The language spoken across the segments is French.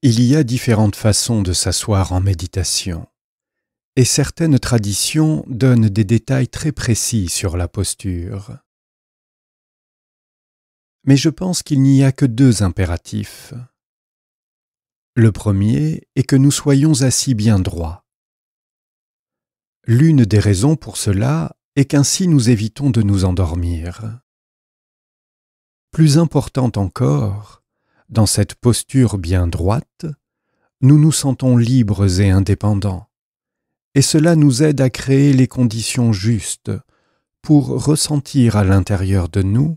Il y a différentes façons de s'asseoir en méditation, et certaines traditions donnent des détails très précis sur la posture. Mais je pense qu'il n'y a que deux impératifs. Le premier est que nous soyons assis bien droit. L'une des raisons pour cela est qu'ainsi nous évitons de nous endormir. Plus importante encore, dans cette posture bien droite, nous nous sentons libres et indépendants, et cela nous aide à créer les conditions justes pour ressentir à l'intérieur de nous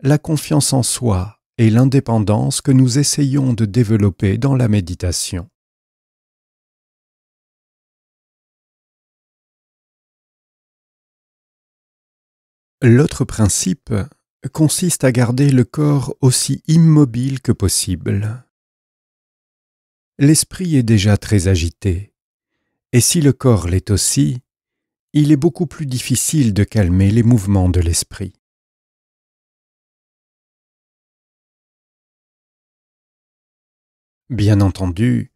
la confiance en soi et l'indépendance que nous essayons de développer dans la méditation. L'autre principe consiste à garder le corps aussi immobile que possible. L'esprit est déjà très agité, et si le corps l'est aussi, il est beaucoup plus difficile de calmer les mouvements de l'esprit. Bien entendu,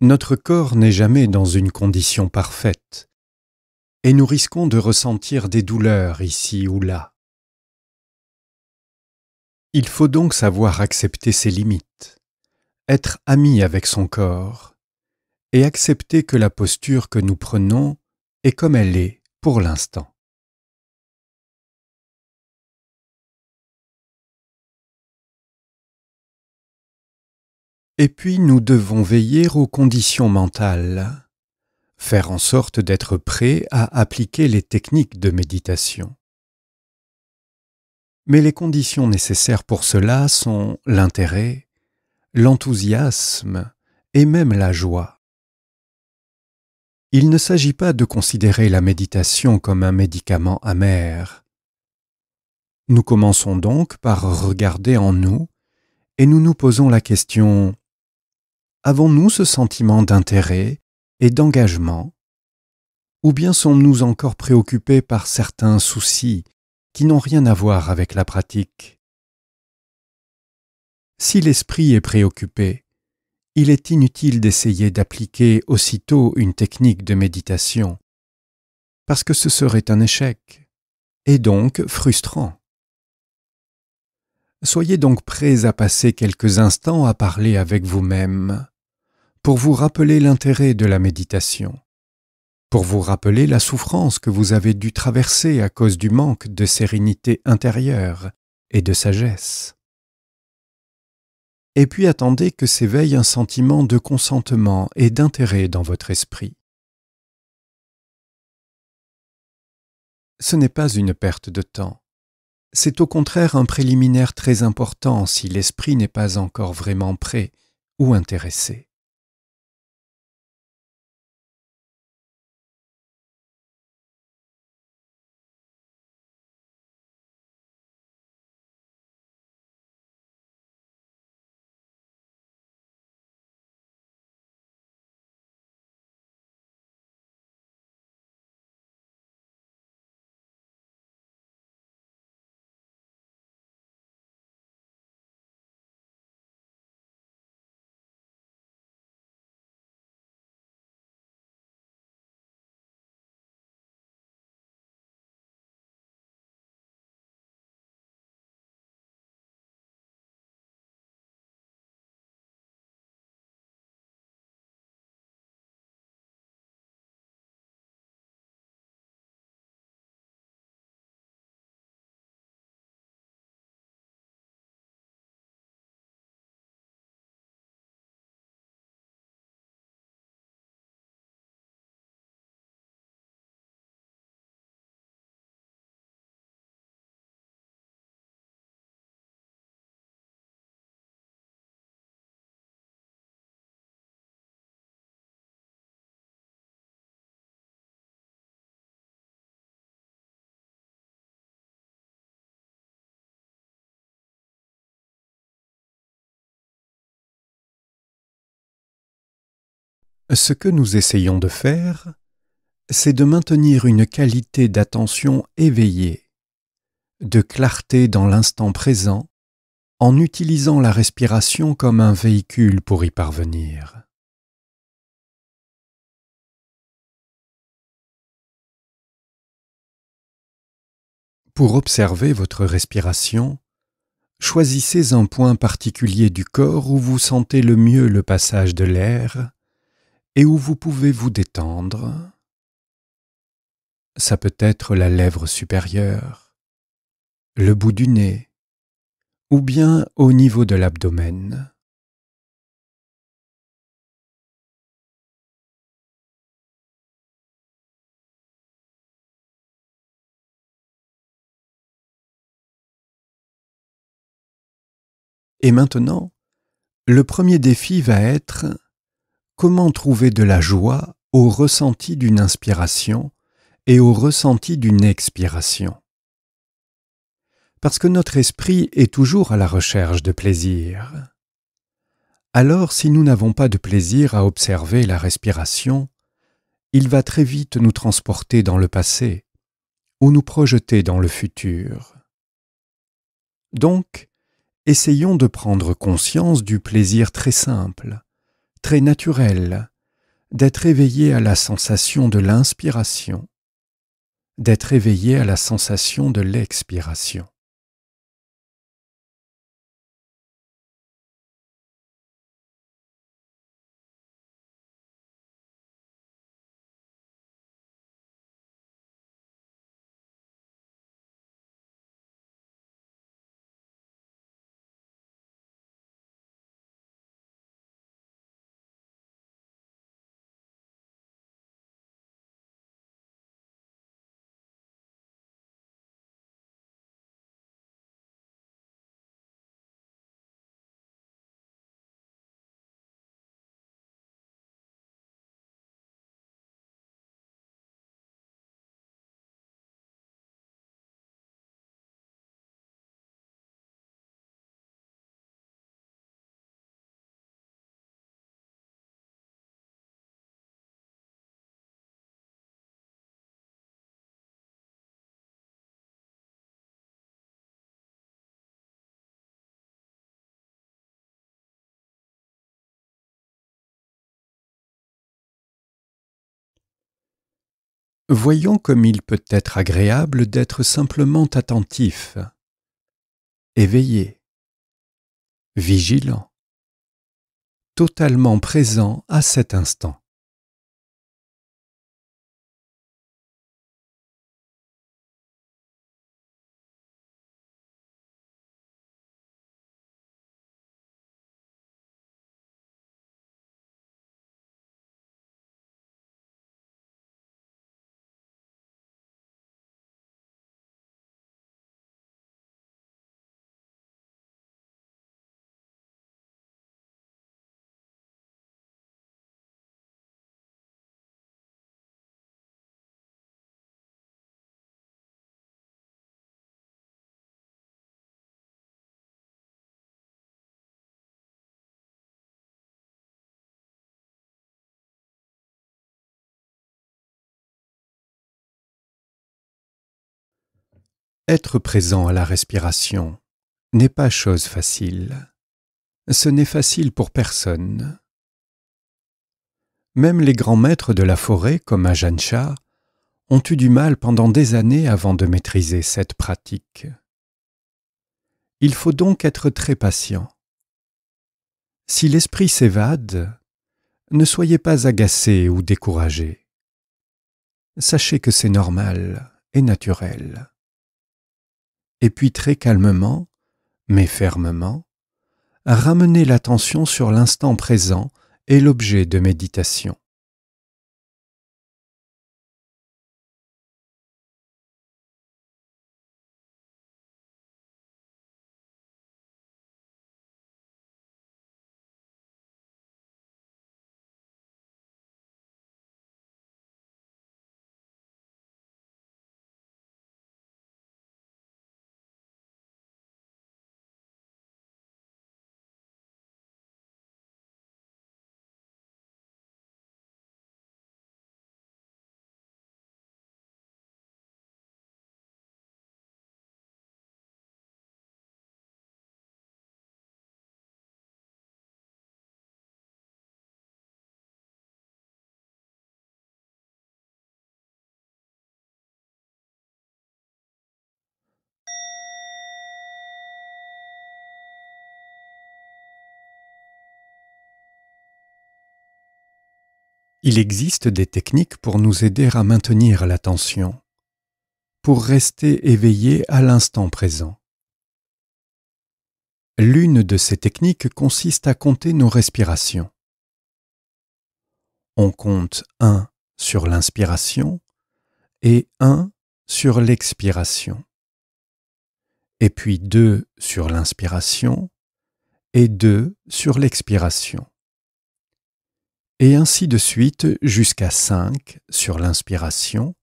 notre corps n'est jamais dans une condition parfaite, et nous risquons de ressentir des douleurs ici ou là. Il faut donc savoir accepter ses limites, être ami avec son corps, et accepter que la posture que nous prenons est comme elle est pour l'instant. Et puis nous devons veiller aux conditions mentales, faire en sorte d'être prêts à appliquer les techniques de méditation. Mais les conditions nécessaires pour cela sont l'intérêt, l'enthousiasme et même la joie. Il ne s'agit pas de considérer la méditation comme un médicament amer. Nous commençons donc par regarder en nous et nous nous posons la question Avons-nous ce sentiment d'intérêt et d'engagement Ou bien sommes-nous encore préoccupés par certains soucis qui n'ont rien à voir avec la pratique. Si l'esprit est préoccupé, il est inutile d'essayer d'appliquer aussitôt une technique de méditation, parce que ce serait un échec, et donc frustrant. Soyez donc prêts à passer quelques instants à parler avec vous-même, pour vous rappeler l'intérêt de la méditation pour vous rappeler la souffrance que vous avez dû traverser à cause du manque de sérénité intérieure et de sagesse. Et puis attendez que s'éveille un sentiment de consentement et d'intérêt dans votre esprit. Ce n'est pas une perte de temps. C'est au contraire un préliminaire très important si l'esprit n'est pas encore vraiment prêt ou intéressé. Ce que nous essayons de faire, c'est de maintenir une qualité d'attention éveillée, de clarté dans l'instant présent, en utilisant la respiration comme un véhicule pour y parvenir. Pour observer votre respiration, choisissez un point particulier du corps où vous sentez le mieux le passage de l'air et où vous pouvez vous détendre. Ça peut être la lèvre supérieure, le bout du nez, ou bien au niveau de l'abdomen. Et maintenant, le premier défi va être Comment trouver de la joie au ressenti d'une inspiration et au ressenti d'une expiration Parce que notre esprit est toujours à la recherche de plaisir. Alors si nous n'avons pas de plaisir à observer la respiration, il va très vite nous transporter dans le passé ou nous projeter dans le futur. Donc, essayons de prendre conscience du plaisir très simple, très naturel, d'être éveillé à la sensation de l'inspiration, d'être éveillé à la sensation de l'expiration. Voyons comme il peut être agréable d'être simplement attentif, éveillé, vigilant, totalement présent à cet instant. Être présent à la respiration n'est pas chose facile. Ce n'est facile pour personne. Même les grands maîtres de la forêt, comme Ajahn ont eu du mal pendant des années avant de maîtriser cette pratique. Il faut donc être très patient. Si l'esprit s'évade, ne soyez pas agacé ou découragé. Sachez que c'est normal et naturel et puis très calmement, mais fermement, ramener l'attention sur l'instant présent et l'objet de méditation. Il existe des techniques pour nous aider à maintenir l'attention, pour rester éveillé à l'instant présent. L'une de ces techniques consiste à compter nos respirations. On compte 1 sur l'inspiration et 1 sur l'expiration, et puis 2 sur l'inspiration et 2 sur l'expiration et ainsi de suite jusqu'à 5 sur l'inspiration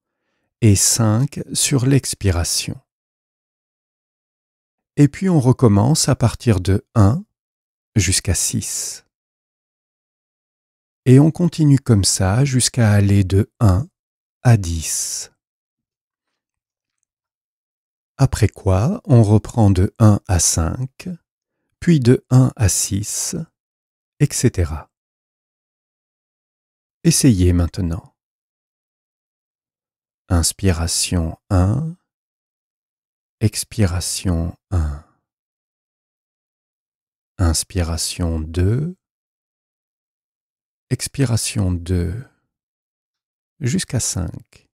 et 5 sur l'expiration. Et puis on recommence à partir de 1 jusqu'à 6. Et on continue comme ça jusqu'à aller de 1 à 10. Après quoi, on reprend de 1 à 5, puis de 1 à 6, etc. Essayez maintenant. Inspiration 1, expiration 1. Inspiration 2, expiration 2, jusqu'à 5.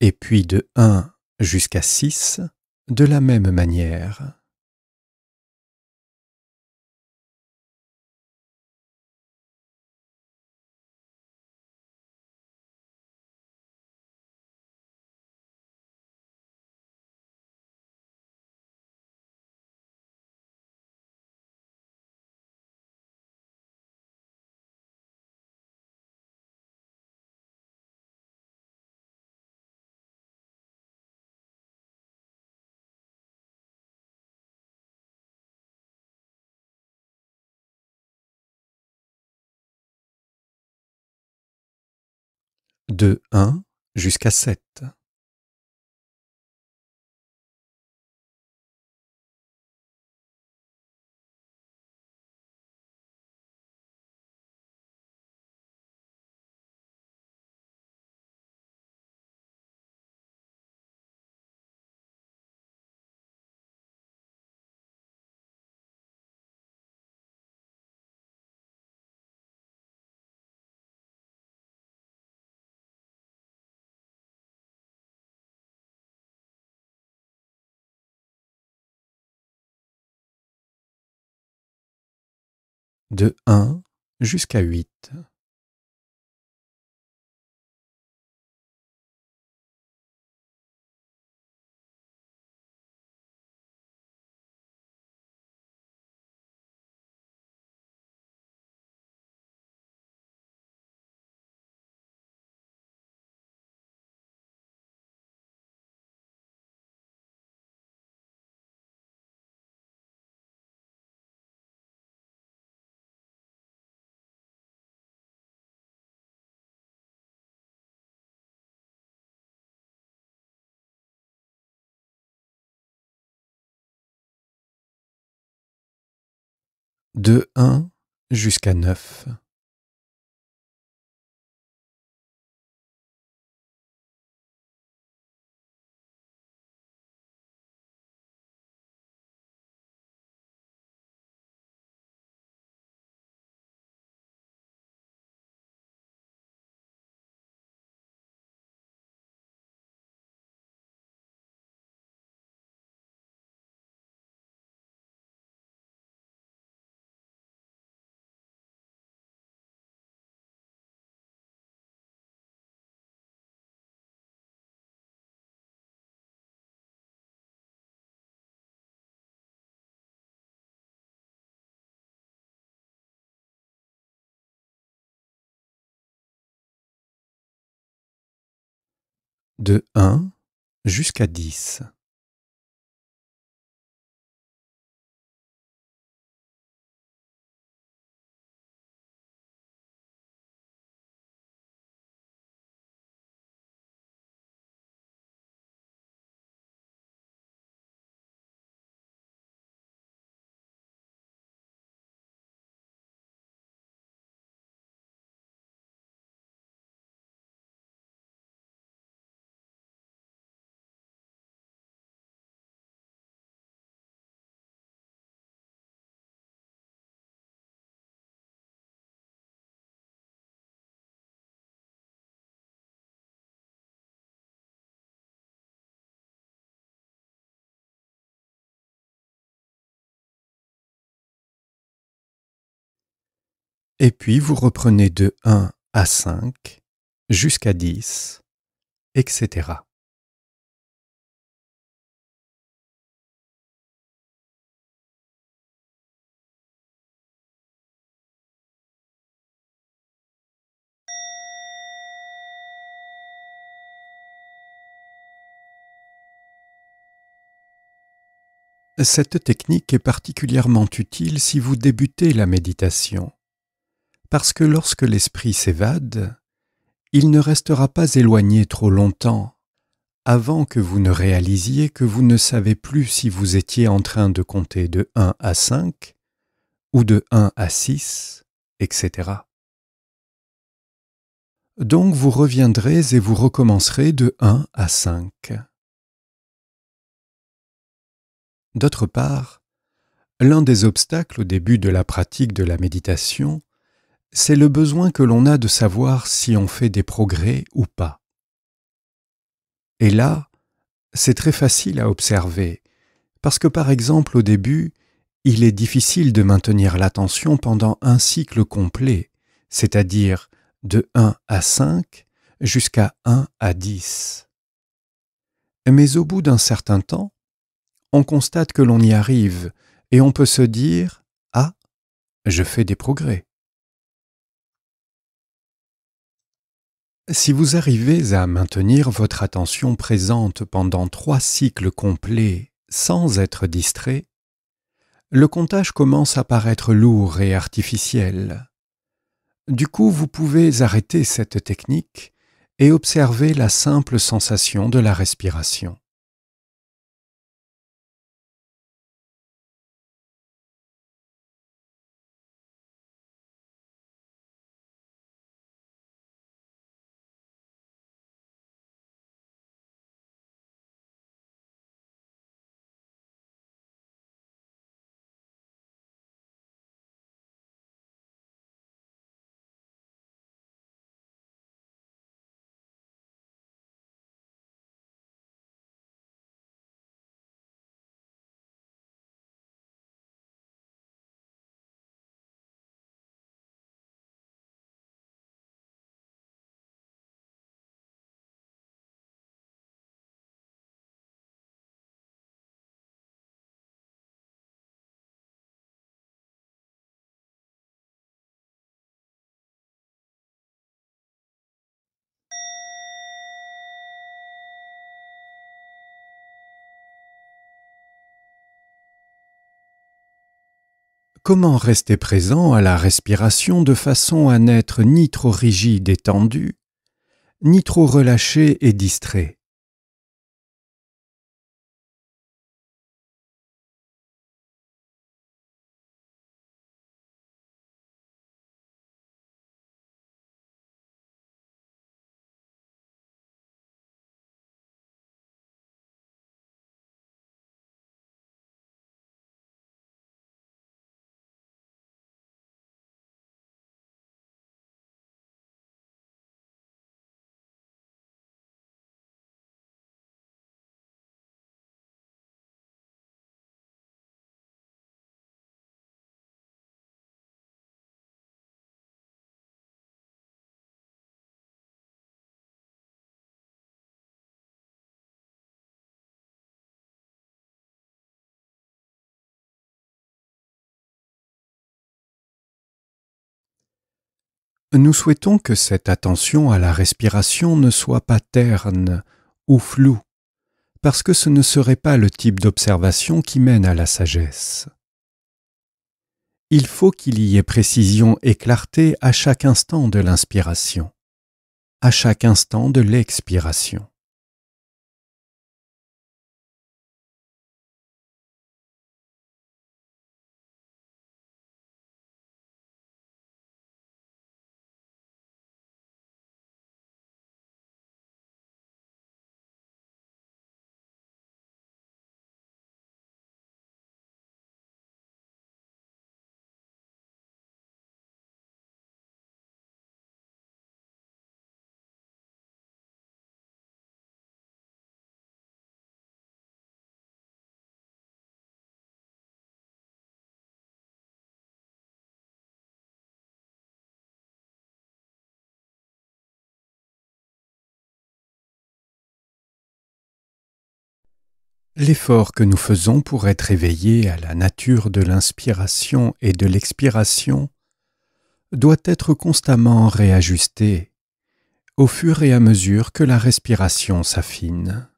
et puis de 1 jusqu'à 6 de la même manière. de 1 jusqu'à 7. de 1 jusqu'à 8. de 1 jusqu'à 9. de 1 jusqu'à 10. Et puis vous reprenez de 1 à 5 jusqu'à 10, etc. Cette technique est particulièrement utile si vous débutez la méditation parce que lorsque l'esprit s'évade, il ne restera pas éloigné trop longtemps avant que vous ne réalisiez que vous ne savez plus si vous étiez en train de compter de 1 à 5 ou de 1 à 6, etc. Donc vous reviendrez et vous recommencerez de 1 à 5. D'autre part, l'un des obstacles au début de la pratique de la méditation c'est le besoin que l'on a de savoir si on fait des progrès ou pas. Et là, c'est très facile à observer, parce que par exemple au début, il est difficile de maintenir l'attention pendant un cycle complet, c'est-à-dire de 1 à 5 jusqu'à 1 à 10. Mais au bout d'un certain temps, on constate que l'on y arrive et on peut se dire ⁇ Ah, je fais des progrès ⁇ Si vous arrivez à maintenir votre attention présente pendant trois cycles complets sans être distrait, le comptage commence à paraître lourd et artificiel. Du coup, vous pouvez arrêter cette technique et observer la simple sensation de la respiration. Comment rester présent à la respiration de façon à n'être ni trop rigide et tendu, ni trop relâché et distrait Nous souhaitons que cette attention à la respiration ne soit pas terne ou floue, parce que ce ne serait pas le type d'observation qui mène à la sagesse. Il faut qu'il y ait précision et clarté à chaque instant de l'inspiration, à chaque instant de l'expiration. L'effort que nous faisons pour être éveillés à la nature de l'inspiration et de l'expiration doit être constamment réajusté au fur et à mesure que la respiration s'affine.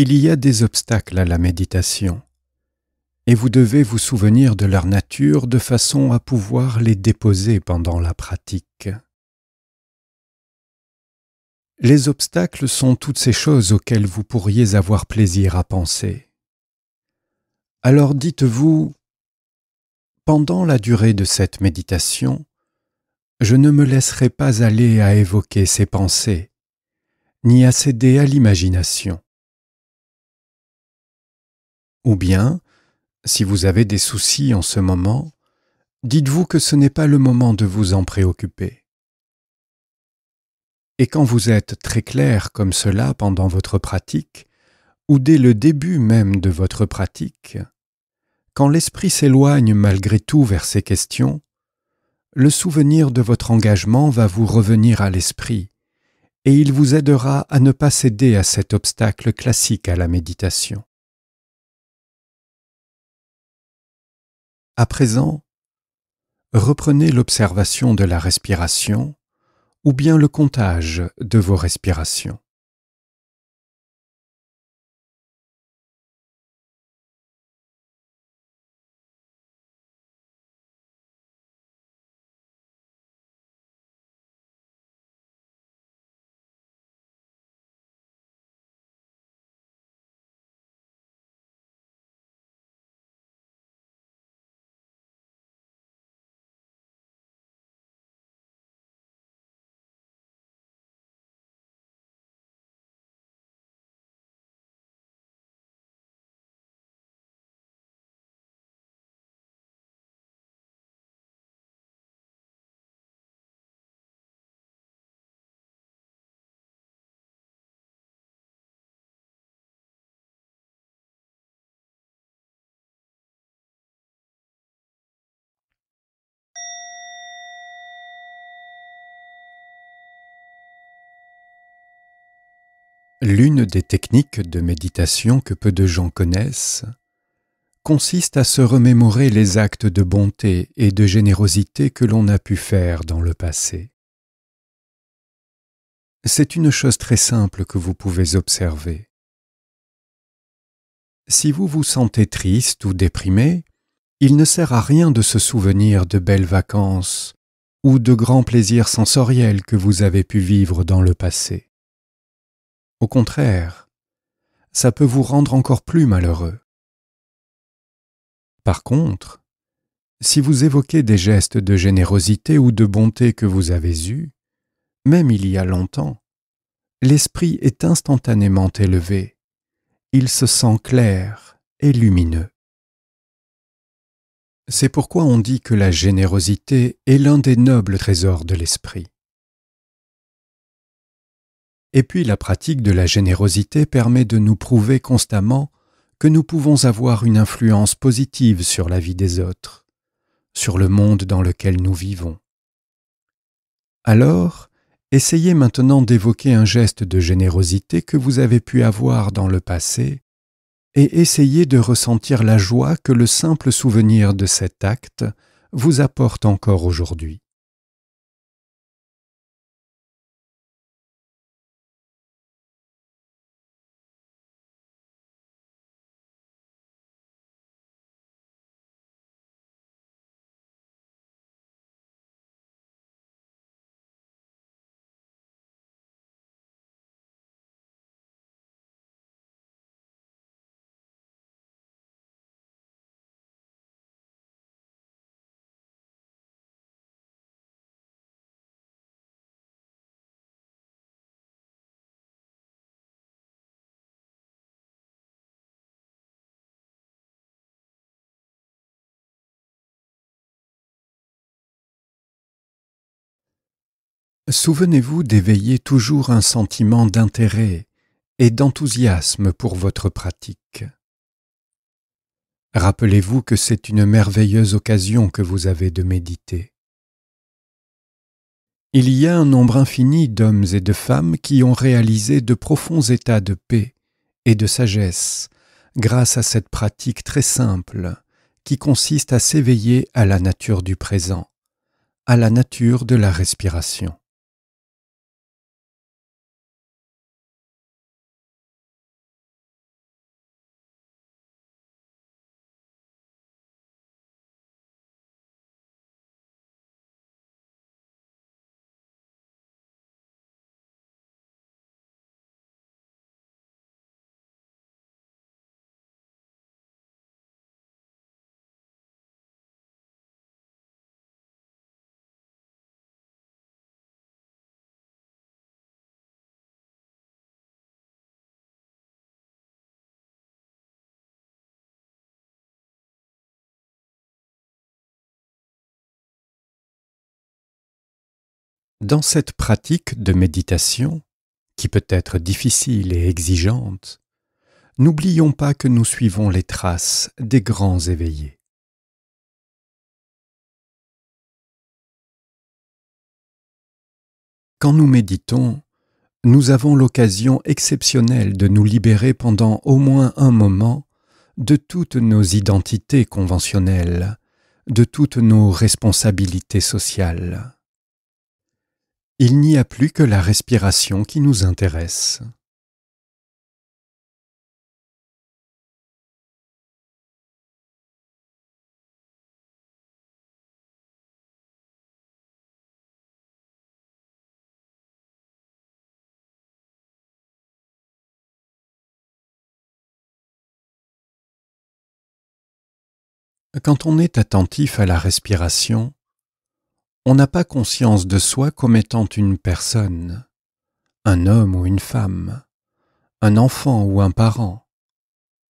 Il y a des obstacles à la méditation, et vous devez vous souvenir de leur nature de façon à pouvoir les déposer pendant la pratique. Les obstacles sont toutes ces choses auxquelles vous pourriez avoir plaisir à penser. Alors dites-vous, pendant la durée de cette méditation, je ne me laisserai pas aller à évoquer ces pensées, ni à céder à l'imagination. Ou bien, si vous avez des soucis en ce moment, dites-vous que ce n'est pas le moment de vous en préoccuper. Et quand vous êtes très clair comme cela pendant votre pratique, ou dès le début même de votre pratique, quand l'esprit s'éloigne malgré tout vers ces questions, le souvenir de votre engagement va vous revenir à l'esprit, et il vous aidera à ne pas céder à cet obstacle classique à la méditation. À présent, reprenez l'observation de la respiration ou bien le comptage de vos respirations. L'une des techniques de méditation que peu de gens connaissent consiste à se remémorer les actes de bonté et de générosité que l'on a pu faire dans le passé. C'est une chose très simple que vous pouvez observer. Si vous vous sentez triste ou déprimé, il ne sert à rien de se souvenir de belles vacances ou de grands plaisirs sensoriels que vous avez pu vivre dans le passé. Au contraire, ça peut vous rendre encore plus malheureux. Par contre, si vous évoquez des gestes de générosité ou de bonté que vous avez eus, même il y a longtemps, l'esprit est instantanément élevé, il se sent clair et lumineux. C'est pourquoi on dit que la générosité est l'un des nobles trésors de l'esprit. Et puis la pratique de la générosité permet de nous prouver constamment que nous pouvons avoir une influence positive sur la vie des autres, sur le monde dans lequel nous vivons. Alors, essayez maintenant d'évoquer un geste de générosité que vous avez pu avoir dans le passé et essayez de ressentir la joie que le simple souvenir de cet acte vous apporte encore aujourd'hui. Souvenez-vous d'éveiller toujours un sentiment d'intérêt et d'enthousiasme pour votre pratique. Rappelez-vous que c'est une merveilleuse occasion que vous avez de méditer. Il y a un nombre infini d'hommes et de femmes qui ont réalisé de profonds états de paix et de sagesse grâce à cette pratique très simple qui consiste à s'éveiller à la nature du présent, à la nature de la respiration. Dans cette pratique de méditation, qui peut être difficile et exigeante, n'oublions pas que nous suivons les traces des grands éveillés. Quand nous méditons, nous avons l'occasion exceptionnelle de nous libérer pendant au moins un moment de toutes nos identités conventionnelles, de toutes nos responsabilités sociales. Il n'y a plus que la respiration qui nous intéresse. Quand on est attentif à la respiration, on n'a pas conscience de soi comme étant une personne, un homme ou une femme, un enfant ou un parent,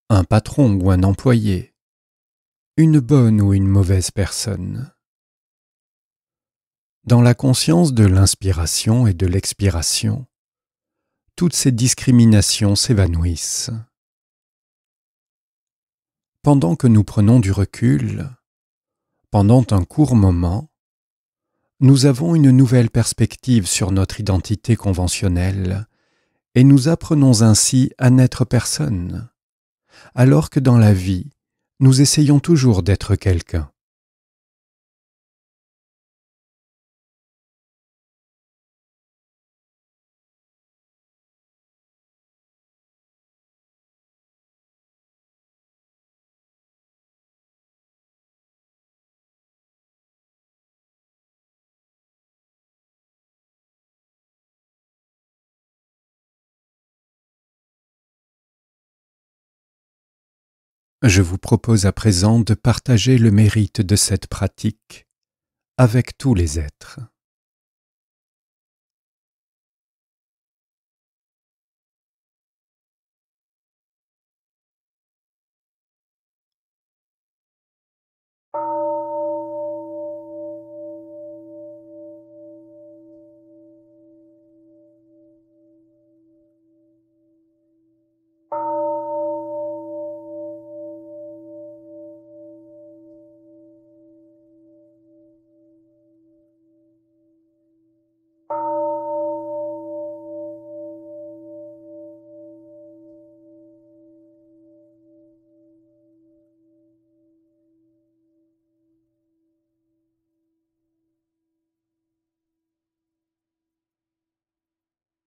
un patron ou un employé, une bonne ou une mauvaise personne. Dans la conscience de l'inspiration et de l'expiration, toutes ces discriminations s'évanouissent. Pendant que nous prenons du recul, pendant un court moment, nous avons une nouvelle perspective sur notre identité conventionnelle et nous apprenons ainsi à n'être personne, alors que dans la vie, nous essayons toujours d'être quelqu'un. Je vous propose à présent de partager le mérite de cette pratique avec tous les êtres.